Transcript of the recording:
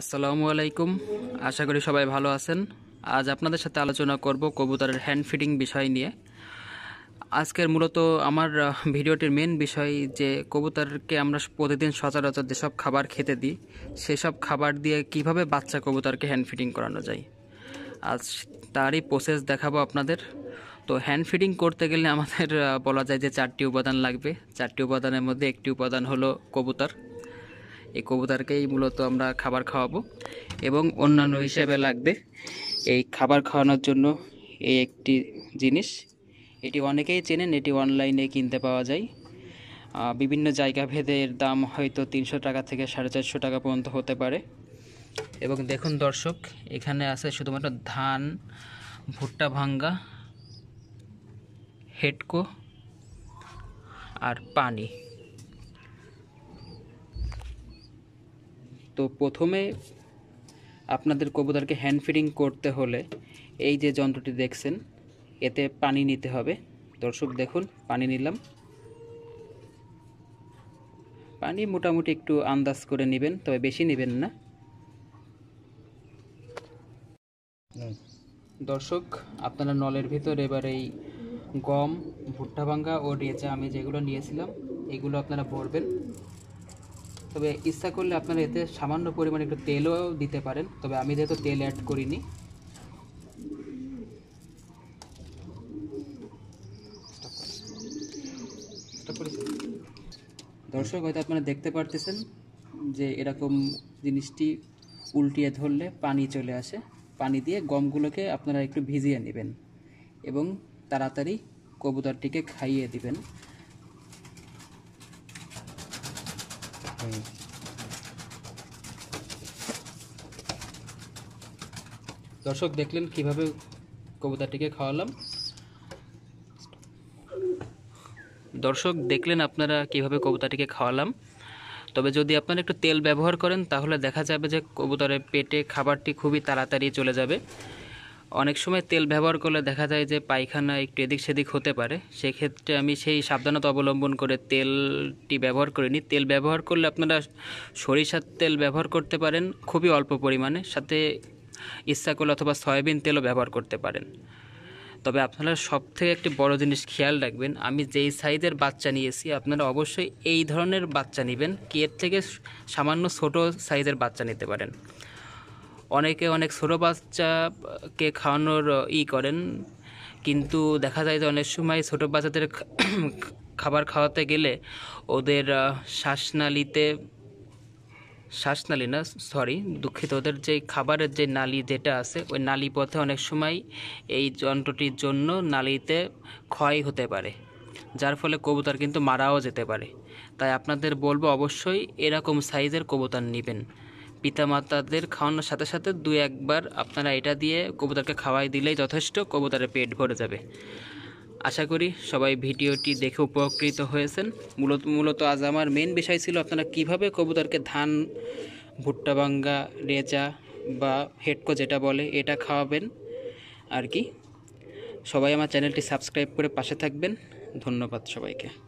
আসসালামু আলাইকুম আশা করি সবাই ভালো আছেন আজ আপনাদের সাথে আলোচনা করব কবুতরের হ্যান্ড ফিডিং বিষয় নিয়ে আজকের মূলত আমার ভিডিওটির মেন বিষয় যে কবুতরকে আমরা প্রতিদিন সচরাচর যেসব খাবার খেতে দিই সেসব খাবার দিয়ে কিভাবে বাচ্চা কবুতরকে হ্যান্ড ফিডিং করানো যায় আজ তারই প্রসেস দেখাবো আপনাদের তো হ্যান্ড ফিডিং করতে গেলে আমাদের বলা যায় যে চারটি উপাদান লাগবে চারটি উপাদানের মধ্যে একটি উপাদান হলো কবুতর এই কবুতরকেই মূলত আমরা খাবার খাওয়াবো এবং অন্যান্য হিসেবে লাগবে এই খাবার খাওয়ানোর জন্য এই একটি জিনিস এটি অনেকেই চেনেন এটি অনলাইনে কিনতে পাওয়া যায় বিভিন্ন জায়গা ভেদে এর দাম হয়তো তিনশো টাকা থেকে সাড়ে চারশো টাকা পর্যন্ত হতে পারে এবং দেখুন দর্শক এখানে আছে শুধুমাত্র ধান ভুট্টা ভাঙ্গা হেডকো আর পানি তো প্রথমে আপনাদের কবুতরকে হ্যান্ড ফিডিং করতে হলে এই যে যন্ত্রটি দেখছেন এতে পানি নিতে হবে দর্শক দেখুন পানি নিলাম পানি মোটামুটি একটু আন্দাজ করে নেবেন তবে বেশি নেবেন না দর্শক আপনারা নলের ভিতর এবার এই গম ভুট্টা ভাঙ্গা ও রেচা আমি যেগুলো নিয়েছিলাম এগুলো আপনারা ভরবেন তবে ইচ্ছা করলে আপনারা এতে সামান্য পরিমাণে একটু তেলও দিতে পারেন তবে আমি যেহেতু তেল অ্যাড করিনি দর্শক হয়তো আপনারা দেখতে পারতেছেন যে এরকম জিনিসটি উল্টিয়ে ধরলে পানি চলে আসে পানি দিয়ে গমগুলোকে আপনারা একটু ভিজিয়ে নেবেন এবং তাড়াতাড়ি কবুতরটিকে খাইয়ে দিবেন দর্শক দেখলেন কিভাবে কবুতাটিকে খাওয়ালাম দর্শক দেখলেন আপনারা কিভাবে কবুতাটিকে খাওয়ালাম তবে যদি আপনারা একটু তেল ব্যবহার করেন তাহলে দেখা যাবে যে কবুতরের পেটে খাবারটি খুবই তাড়াতাড়ি চলে যাবে অনেক সময় তেল ব্যবহার করলে দেখা যায় যে পায়খানা একটু এদিক সেদিক হতে পারে সেক্ষেত্রে আমি সেই সাবধানতা অবলম্বন করে তেলটি ব্যবহার করিনি তেল ব্যবহার করলে আপনারা সরিষার তেল ব্যবহার করতে পারেন খুবই অল্প পরিমাণে সাথে ইচ্ছা অথবা সয়াবিন তেলও ব্যবহার করতে পারেন তবে আপনারা সব থেকে একটি বড় জিনিস খেয়াল রাখবেন আমি যেই সাইজের বাচ্চা নিয়েছি আপনারা অবশ্যই এই ধরনের বাচ্চা নেবেন এর থেকে সামান্য ছোট সাইজের বাচ্চা নিতে পারেন অনেকে অনেক ছোটো বাচ্চাকে খাওয়ানোর ই করেন কিন্তু দেখা যায় যে অনেক সময় ছোটো বাচ্চাদের খাবার খাওয়াতে গেলে ওদের শ্বাসনালীতে শ্বাসনালী না সরি দুঃখিত ওদের যে খাবারের যে নালী যেটা আছে ওই নালী পথে অনেক সময় এই যন্ত্রটির জন্য নালীতে ক্ষয় হতে পারে যার ফলে কবুতর কিন্তু মারাও যেতে পারে তাই আপনাদের বলবো অবশ্যই এরকম সাইজের কবুতর নেবেন পিতামাতাদের খাওয়ানোর সাথে সাথে দু একবার আপনারা এটা দিয়ে কবুতরকে খাওয়াই দিলেই যথেষ্ট কবুতরের পেট ভরে যাবে আশা করি সবাই ভিডিওটি দেখে উপকৃত হয়েছেন মূলত মূলত আজ আমার মেন বিষয় ছিল আপনারা কিভাবে কবুতরকে ধান ভুট্টা ভুট্টাবাঙ্গা রেচা বা হেডকো যেটা বলে এটা খাওয়াবেন আর কি সবাই আমার চ্যানেলটি সাবস্ক্রাইব করে পাশে থাকবেন ধন্যবাদ সবাইকে